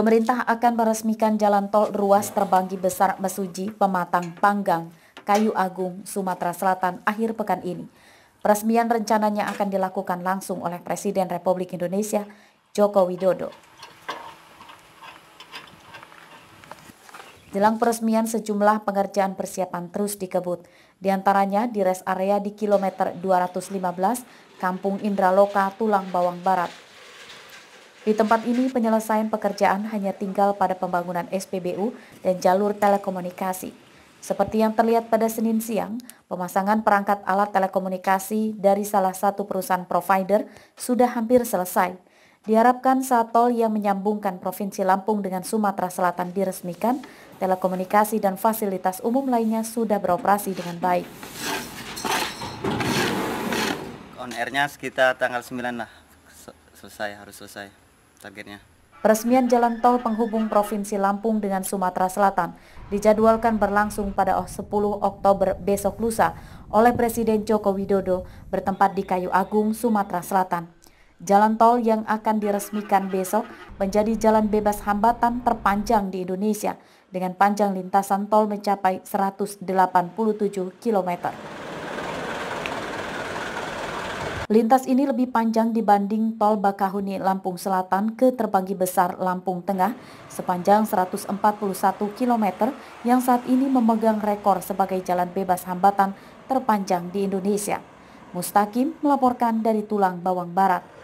Pemerintah akan meresmikan jalan tol ruas Terbanggi Besar Mesuji, Pematang, Panggang, Kayu Agung, Sumatera Selatan akhir pekan ini. Peresmian rencananya akan dilakukan langsung oleh Presiden Republik Indonesia Joko Widodo. Jelang peresmian sejumlah pengerjaan persiapan terus dikebut, diantaranya di res area di kilometer 215 Kampung Indraloka, Tulang Bawang Barat, di tempat ini penyelesaian pekerjaan hanya tinggal pada pembangunan SPBU dan jalur telekomunikasi. Seperti yang terlihat pada Senin siang, pemasangan perangkat alat telekomunikasi dari salah satu perusahaan provider sudah hampir selesai. Diharapkan saat tol yang menyambungkan Provinsi Lampung dengan Sumatera Selatan diresmikan, telekomunikasi dan fasilitas umum lainnya sudah beroperasi dengan baik. On airnya sekitar tanggal 9 lah, selesai, harus selesai targetnya? Peresmian jalan tol penghubung Provinsi Lampung dengan Sumatera Selatan dijadwalkan berlangsung pada 10 Oktober besok lusa oleh Presiden Joko Widodo bertempat di Kayu Agung, Sumatera Selatan. Jalan tol yang akan diresmikan besok menjadi jalan bebas hambatan terpanjang di Indonesia dengan panjang lintasan tol mencapai 187 kilometer. Lintas ini lebih panjang dibanding tol Bakahuni Lampung Selatan ke Terbanggi Besar Lampung Tengah sepanjang 141 km yang saat ini memegang rekor sebagai jalan bebas hambatan terpanjang di Indonesia. Mustakim melaporkan dari Tulang Bawang Barat.